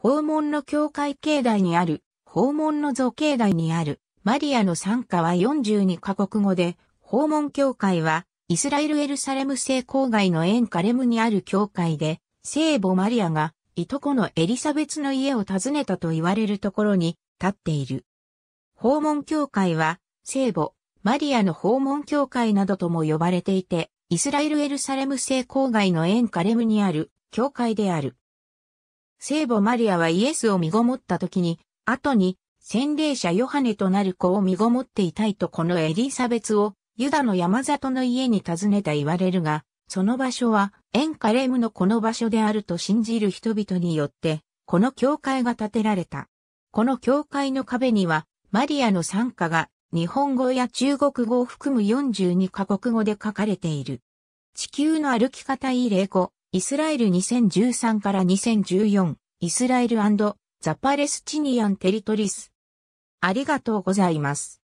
訪問の教会境内にある、訪問の造境内にある、マリアの参加は42カ国語で、訪問教会は、イスラエルエルサレム聖郊外のエンカレムにある教会で、聖母マリアが、いとこのエリサベツの家を訪ねたと言われるところに立っている。訪問教会は、聖母、マリアの訪問教会などとも呼ばれていて、イスラエルエルサレム聖郊外のエンカレムにある教会である。聖母マリアはイエスを身ごもった時に、後に、洗礼者ヨハネとなる子を身ごもっていたいとこのエリサベツを、ユダの山里の家に訪ねた言われるが、その場所は、エンカレムのこの場所であると信じる人々によって、この教会が建てられた。この教会の壁には、マリアの参加が、日本語や中国語を含む42カ国語で書かれている。地球の歩き方いい例語、イスラエル2013から2014、イスラエルザ・パレスチニアン・テリトリス。ありがとうございます。